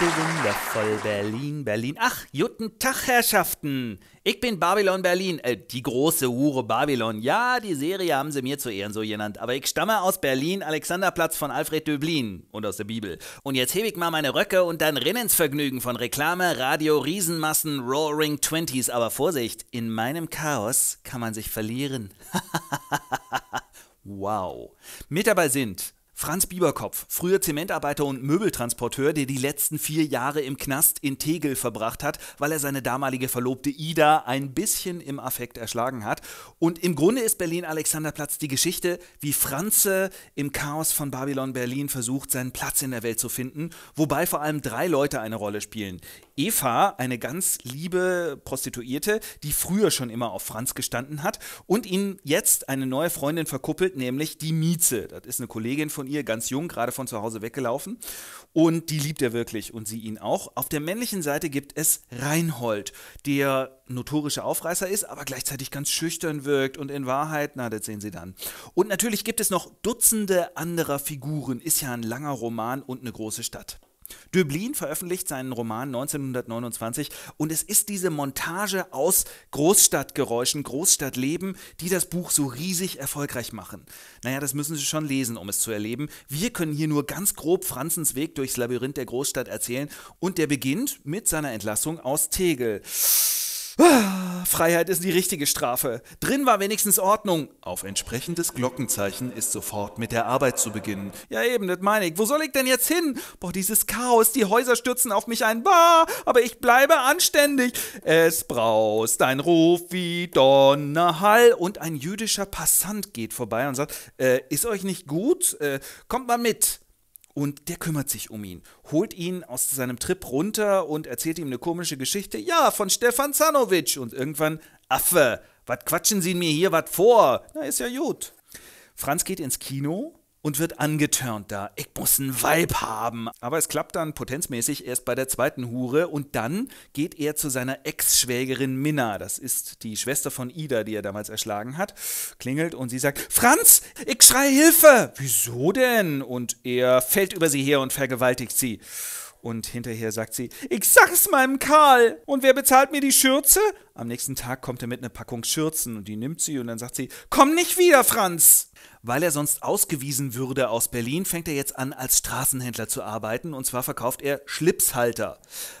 so wundervoll, Berlin, Berlin. Ach, guten Tag, Herrschaften. Ich bin Babylon Berlin, äh, die große Hure Babylon. Ja, die Serie haben sie mir zu Ehren so genannt, aber ich stamme aus Berlin, Alexanderplatz von Alfred Döblin und aus der Bibel. Und jetzt hebe ich mal meine Röcke und dann rinn ins Vergnügen von Reklame, Radio, Riesenmassen, Roaring Twenties. Aber Vorsicht, in meinem Chaos kann man sich verlieren. wow. Mit dabei sind Franz Bieberkopf, früher Zementarbeiter und Möbeltransporteur, der die letzten vier Jahre im Knast in Tegel verbracht hat, weil er seine damalige Verlobte Ida ein bisschen im Affekt erschlagen hat. Und im Grunde ist Berlin-Alexanderplatz die Geschichte, wie Franze im Chaos von Babylon Berlin versucht, seinen Platz in der Welt zu finden, wobei vor allem drei Leute eine Rolle spielen. Eva, eine ganz liebe Prostituierte, die früher schon immer auf Franz gestanden hat und ihn jetzt eine neue Freundin verkuppelt, nämlich die Mieze. Das ist eine Kollegin von ihr, ganz jung, gerade von zu Hause weggelaufen. Und die liebt er wirklich und sie ihn auch. Auf der männlichen Seite gibt es Reinhold, der notorischer Aufreißer ist, aber gleichzeitig ganz schüchtern wirkt und in Wahrheit, na, das sehen Sie dann. Und natürlich gibt es noch Dutzende anderer Figuren. Ist ja ein langer Roman und eine große Stadt. Döblin veröffentlicht seinen Roman 1929 und es ist diese Montage aus Großstadtgeräuschen, Großstadtleben, die das Buch so riesig erfolgreich machen. Naja, das müssen Sie schon lesen, um es zu erleben. Wir können hier nur ganz grob Franzens Weg durchs Labyrinth der Großstadt erzählen und der beginnt mit seiner Entlassung aus Tegel. Freiheit ist die richtige Strafe. Drin war wenigstens Ordnung. Auf entsprechendes Glockenzeichen ist sofort mit der Arbeit zu beginnen. Ja eben, das meine ich. Wo soll ich denn jetzt hin? Boah, dieses Chaos, die Häuser stürzen auf mich ein. Bah, aber ich bleibe anständig. Es braust ein Ruf wie Donnerhall und ein jüdischer Passant geht vorbei und sagt, äh, ist euch nicht gut? Äh, kommt mal mit und der kümmert sich um ihn, holt ihn aus seinem Trip runter und erzählt ihm eine komische Geschichte, ja, von Stefan Zanovic. und irgendwann, Affe, was quatschen Sie mir hier was vor? Na, ist ja gut. Franz geht ins Kino und wird angeturnt da. Ich muss ein Weib haben. Aber es klappt dann potenzmäßig erst bei der zweiten Hure und dann geht er zu seiner Ex-Schwägerin Minna. Das ist die Schwester von Ida, die er damals erschlagen hat. Klingelt und sie sagt: Franz, ich schreie Hilfe! Wieso denn? Und er fällt über sie her und vergewaltigt sie. Und hinterher sagt sie, ich sag's meinem Karl. Und wer bezahlt mir die Schürze? Am nächsten Tag kommt er mit einer Packung Schürzen und die nimmt sie und dann sagt sie, komm nicht wieder, Franz. Weil er sonst ausgewiesen würde aus Berlin, fängt er jetzt an, als Straßenhändler zu arbeiten und zwar verkauft er Schlipshalter.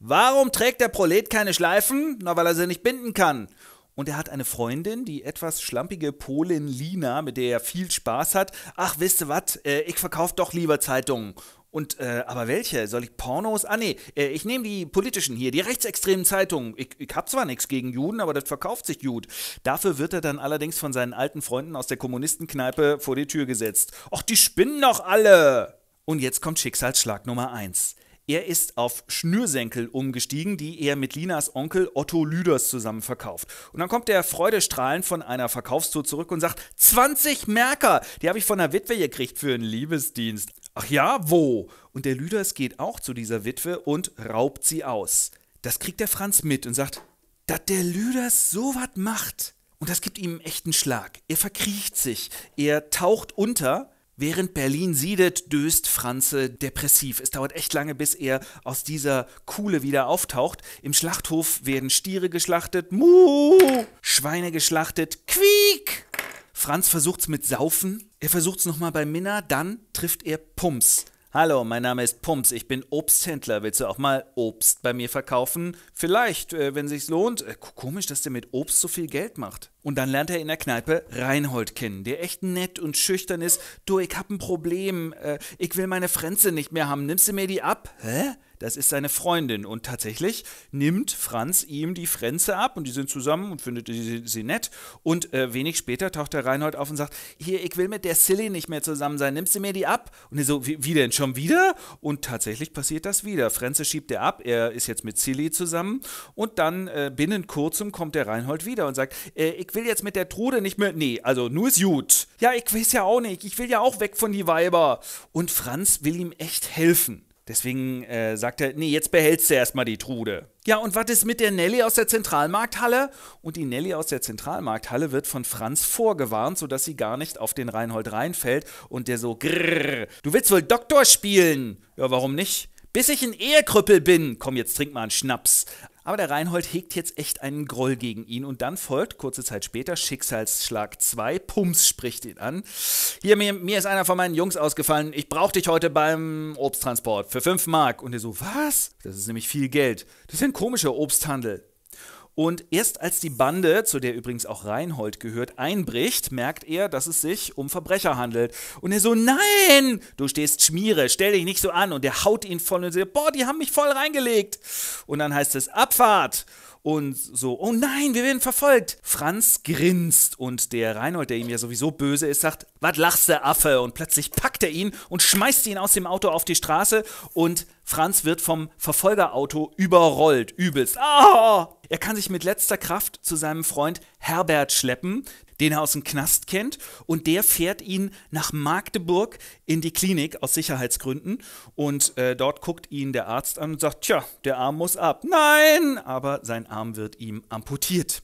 Warum trägt der Prolet keine Schleifen? Na, weil er sie nicht binden kann. Und er hat eine Freundin, die etwas schlampige Polin Lina, mit der er viel Spaß hat. Ach, wisst ihr was? Äh, ich verkaufe doch lieber Zeitungen. Und, äh, aber welche? Soll ich Pornos? Ah, nee, äh, ich nehme die politischen hier, die rechtsextremen Zeitungen. Ich, ich hab zwar nichts gegen Juden, aber das verkauft sich gut. Dafür wird er dann allerdings von seinen alten Freunden aus der Kommunistenkneipe vor die Tür gesetzt. Och, die spinnen doch alle! Und jetzt kommt Schicksalsschlag Nummer 1. Er ist auf Schnürsenkel umgestiegen, die er mit Linas Onkel Otto Lüders zusammen verkauft. Und dann kommt er freudestrahlend von einer Verkaufstour zurück und sagt: 20 Merker! Die habe ich von der Witwe gekriegt für einen Liebesdienst. Ach ja, wo? Und der Lüders geht auch zu dieser Witwe und raubt sie aus. Das kriegt der Franz mit und sagt, dass der Lüders sowas macht. Und das gibt ihm einen echten Schlag. Er verkriecht sich, er taucht unter. Während Berlin siedet, döst Franze depressiv. Es dauert echt lange, bis er aus dieser Kuhle wieder auftaucht. Im Schlachthof werden Stiere geschlachtet, Mu, Schweine geschlachtet, Quiek. Franz versucht's mit Saufen, er versucht es nochmal bei Minna, dann trifft er Pumps. Hallo, mein Name ist Pumps, ich bin Obsthändler. Willst du auch mal Obst bei mir verkaufen? Vielleicht, äh, wenn sich's lohnt. Äh, komisch, dass der mit Obst so viel Geld macht. Und dann lernt er in der Kneipe Reinhold kennen, der echt nett und schüchtern ist. Du, ich hab ein Problem. Äh, ich will meine Frenze nicht mehr haben. Nimmst du mir die ab? Hä? das ist seine Freundin. Und tatsächlich nimmt Franz ihm die Frenze ab und die sind zusammen und findet sie, sie nett. Und äh, wenig später taucht der Reinhold auf und sagt: Hier, ich will mit der Silly nicht mehr zusammen sein, nimmst du mir die ab? Und er so: Wie, wie denn schon wieder? Und tatsächlich passiert das wieder. Frenze schiebt er ab, er ist jetzt mit Silly zusammen und dann äh, binnen kurzem kommt der Reinhold wieder und sagt: äh, Ich will jetzt mit der Trude nicht mehr. Nee, also nur ist gut. Ja, ich weiß ja auch nicht, ich will ja auch weg von die Weiber. Und Franz will ihm echt helfen. Deswegen äh, sagt er, nee, jetzt behältst du erstmal die Trude. Ja, und was ist mit der Nelly aus der Zentralmarkthalle? Und die Nelly aus der Zentralmarkthalle wird von Franz vorgewarnt, sodass sie gar nicht auf den Reinhold reinfällt und der so, grrr, du willst wohl Doktor spielen? Ja, warum nicht? Bis ich ein Ehekrüppel bin. Komm, jetzt trink mal einen Schnaps. Aber der Reinhold hegt jetzt echt einen Groll gegen ihn und dann folgt kurze Zeit später Schicksalsschlag 2. Pums spricht ihn an. Hier, mir, mir ist einer von meinen Jungs ausgefallen. Ich brauche dich heute beim Obsttransport für 5 Mark. Und er so, was? Das ist nämlich viel Geld. Das ist ein komischer Obsthandel. Und erst als die Bande, zu der übrigens auch Reinhold gehört, einbricht, merkt er, dass es sich um Verbrecher handelt. Und er so, nein, du stehst Schmiere, stell dich nicht so an. Und er haut ihn voll und sagt, boah, die haben mich voll reingelegt. Und dann heißt es Abfahrt. Und so, oh nein, wir werden verfolgt. Franz grinst und der Reinhold, der ihm ja sowieso böse ist, sagt, was lachst du, Affe? Und plötzlich packt er ihn und schmeißt ihn aus dem Auto auf die Straße und Franz wird vom Verfolgerauto überrollt, übelst. Ah! Er kann sich mit letzter Kraft zu seinem Freund Herbert schleppen, den er aus dem Knast kennt, und der fährt ihn nach Magdeburg in die Klinik aus Sicherheitsgründen. Und äh, dort guckt ihn der Arzt an und sagt: Tja, der Arm muss ab. Nein! Aber sein Arm wird ihm amputiert.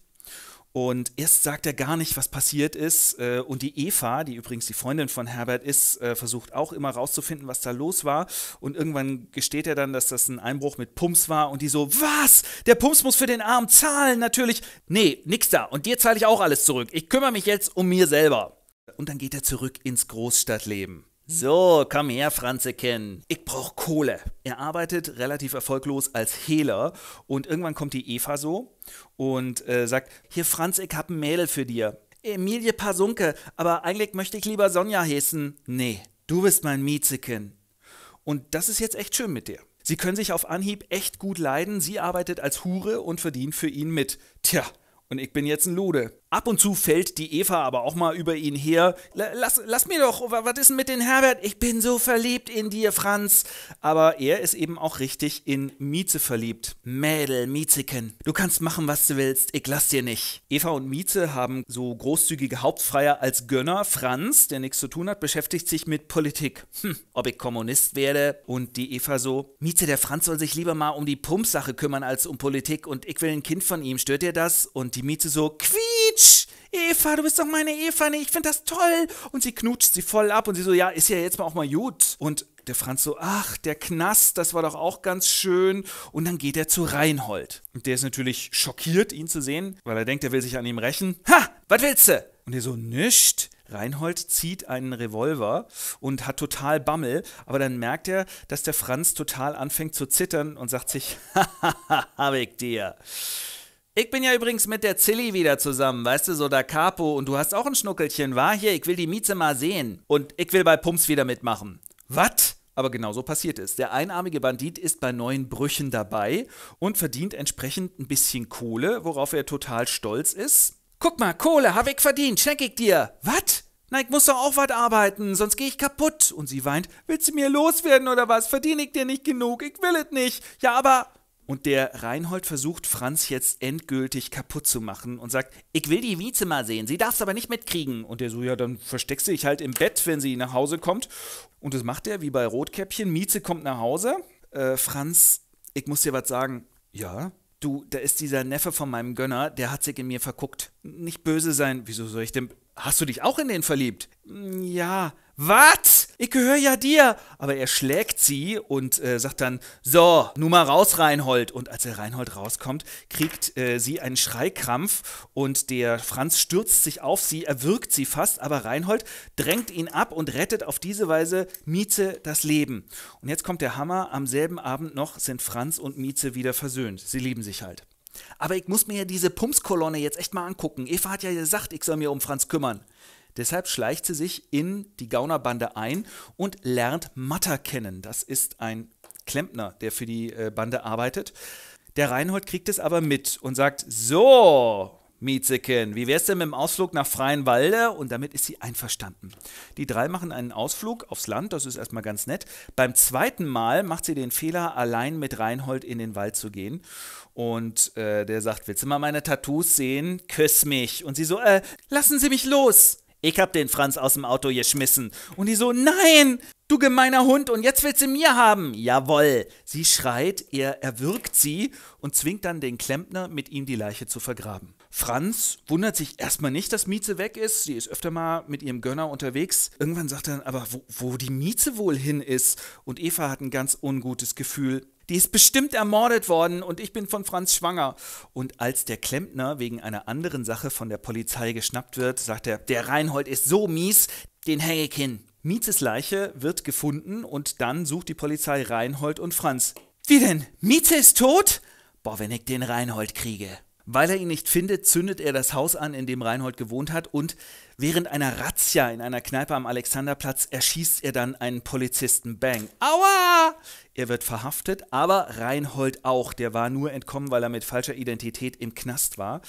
Und erst sagt er gar nicht, was passiert ist. Äh, und die Eva, die übrigens die Freundin von Herbert ist, äh, versucht auch immer rauszufinden, was da los war. Und irgendwann gesteht er dann, dass das ein Einbruch mit Pumps war. Und die so, was? Der Pumps muss für den Arm zahlen, natürlich. Nee, nix da. Und dir zahle ich auch alles zurück. Ich kümmere mich jetzt um mir selber. Und dann geht er zurück ins Großstadtleben. So, komm her, Franzeken. Ich brauch Kohle. Er arbeitet relativ erfolglos als Hehler und irgendwann kommt die Eva so und äh, sagt: Hier, Franz, ich hab ein Mädel für dir. Emilie Pasunke, aber eigentlich möchte ich lieber Sonja heißen. Nee, du bist mein Miezeken. Und das ist jetzt echt schön mit dir. Sie können sich auf Anhieb echt gut leiden. Sie arbeitet als Hure und verdient für ihn mit. Tja, und ich bin jetzt ein Lude. Ab und zu fällt die Eva aber auch mal über ihn her. Lass, lass mir doch, was ist denn mit den Herbert? Ich bin so verliebt in dir, Franz. Aber er ist eben auch richtig in Mieze verliebt. Mädel, Miezeken, du kannst machen, was du willst, ich lass dir nicht. Eva und Mieze haben so großzügige Hauptfreier als Gönner. Franz, der nichts zu tun hat, beschäftigt sich mit Politik. Hm, ob ich Kommunist werde? Und die Eva so, Mieze, der Franz soll sich lieber mal um die Pumpsache kümmern als um Politik und ich will ein Kind von ihm. Stört dir das? Und die Mieze so, quiet! Mensch, Eva, du bist doch meine Eva, nee, ich finde das toll. Und sie knutscht sie voll ab und sie so, ja, ist ja jetzt mal auch mal gut. Und der Franz so, ach, der Knast, das war doch auch ganz schön. Und dann geht er zu Reinhold. Und der ist natürlich schockiert, ihn zu sehen, weil er denkt, er will sich an ihm rächen. Ha, was willst du? Und er so, nischt. Reinhold zieht einen Revolver und hat total Bammel, aber dann merkt er, dass der Franz total anfängt zu zittern und sagt sich, haha, hab ich dir. Ich bin ja übrigens mit der Zilli wieder zusammen, weißt du, so da Capo. Und du hast auch ein Schnuckelchen, war hier, ich will die Mieze mal sehen. Und ich will bei Pumps wieder mitmachen. Was? Aber genau so passiert es. Der einarmige Bandit ist bei neuen Brüchen dabei und verdient entsprechend ein bisschen Kohle, worauf er total stolz ist. Guck mal, Kohle habe ich verdient, schenk ich dir. Was? Na, ich muss doch auch was arbeiten, sonst gehe ich kaputt. Und sie weint, willst du mir loswerden oder was? Verdiene ich dir nicht genug, ich will es nicht. Ja, aber und der Reinhold versucht, Franz jetzt endgültig kaputt zu machen und sagt, ich will die Wieze mal sehen, sie darf es aber nicht mitkriegen. Und der so, ja, dann versteckst du dich halt im Bett, wenn sie nach Hause kommt. Und das macht er wie bei Rotkäppchen. Mieze kommt nach Hause. Äh, Franz, ich muss dir was sagen. Ja? Du, da ist dieser Neffe von meinem Gönner, der hat sich in mir verguckt. Nicht böse sein. Wieso soll ich denn... Hast du dich auch in den verliebt? Hm, ja, was? Ich gehöre ja dir. Aber er schlägt sie und äh, sagt dann, so, nun mal raus, Reinhold. Und als er Reinhold rauskommt, kriegt äh, sie einen Schreikrampf und der Franz stürzt sich auf sie, erwürgt sie fast, aber Reinhold drängt ihn ab und rettet auf diese Weise Mieze das Leben. Und jetzt kommt der Hammer, am selben Abend noch sind Franz und Mieze wieder versöhnt. Sie lieben sich halt. Aber ich muss mir ja diese Pumpskolonne jetzt echt mal angucken. Eva hat ja gesagt, ich soll mir um Franz kümmern. Deshalb schleicht sie sich in die Gaunerbande ein und lernt Matter kennen. Das ist ein Klempner, der für die äh, Bande arbeitet. Der Reinhold kriegt es aber mit und sagt: So, Mietzeken, wie wär's denn mit dem Ausflug nach Freienwalde? Und damit ist sie einverstanden. Die drei machen einen Ausflug aufs Land, das ist erstmal ganz nett. Beim zweiten Mal macht sie den Fehler, allein mit Reinhold in den Wald zu gehen. Und äh, der sagt, willst du mal meine Tattoos sehen? Küss mich. Und sie so, äh, lassen Sie mich los ich hab den Franz aus dem Auto geschmissen. Und die so, nein, du gemeiner Hund, und jetzt willst du mir haben. Jawoll. Sie schreit, er erwürgt sie und zwingt dann den Klempner, mit ihm die Leiche zu vergraben. Franz wundert sich erstmal nicht, dass Mieze weg ist. Sie ist öfter mal mit ihrem Gönner unterwegs. Irgendwann sagt er dann aber, wo, wo die Mieze wohl hin ist. Und Eva hat ein ganz ungutes Gefühl. Die ist bestimmt ermordet worden und ich bin von Franz schwanger. Und als der Klempner wegen einer anderen Sache von der Polizei geschnappt wird, sagt er, der Reinhold ist so mies, den hänge ich hin. Mietzes Leiche wird gefunden und dann sucht die Polizei Reinhold und Franz. Wie denn? Mieze ist tot? Boah, wenn ich den Reinhold kriege. Weil er ihn nicht findet, zündet er das Haus an, in dem Reinhold gewohnt hat und während einer Razzia in einer Kneipe am Alexanderplatz erschießt er dann einen Polizisten Bang. Aua! Er wird verhaftet, aber Reinhold auch. Der war nur entkommen, weil er mit falscher Identität im Knast war.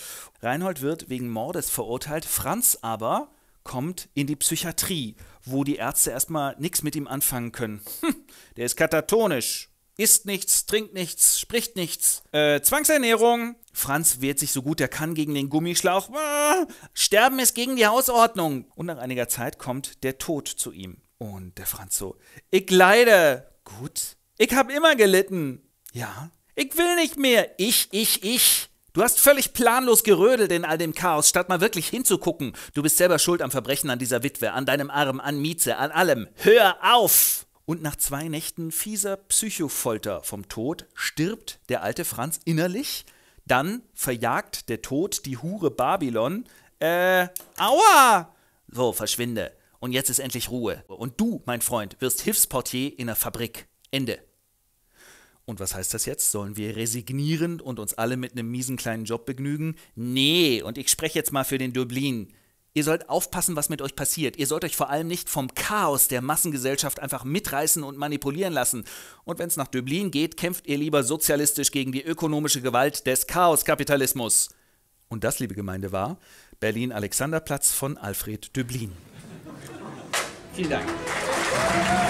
Reinhold wird wegen Mordes verurteilt, Franz aber kommt in die Psychiatrie, wo die Ärzte erstmal nichts mit ihm anfangen können. Hm, der ist katatonisch isst nichts, trinkt nichts, spricht nichts. Äh, Zwangsernährung. Franz wehrt sich so gut er kann gegen den Gummischlauch. Äh, Sterben ist gegen die Hausordnung. Und nach einiger Zeit kommt der Tod zu ihm. Und der Franz so, ich leide. Gut. Ich hab immer gelitten. Ja. Ich will nicht mehr. Ich, ich, ich. Du hast völlig planlos gerödelt in all dem Chaos, statt mal wirklich hinzugucken. Du bist selber schuld am Verbrechen an dieser Witwe, an deinem Arm, an Mieze, an allem. Hör auf! und nach zwei Nächten fieser Psychofolter vom Tod stirbt der alte Franz innerlich. Dann verjagt der Tod die Hure Babylon. Äh, aua! So, verschwinde. Und jetzt ist endlich Ruhe. Und du, mein Freund, wirst Hilfsportier in der Fabrik. Ende. Und was heißt das jetzt? Sollen wir resignieren und uns alle mit einem miesen kleinen Job begnügen? Nee, und ich spreche jetzt mal für den Dublin. Ihr sollt aufpassen, was mit euch passiert. Ihr sollt euch vor allem nicht vom Chaos der Massengesellschaft einfach mitreißen und manipulieren lassen. Und wenn es nach Döblin geht, kämpft ihr lieber sozialistisch gegen die ökonomische Gewalt des Chaoskapitalismus. Und das, liebe Gemeinde, war Berlin-Alexanderplatz von Alfred Döblin. Vielen Dank. Applaus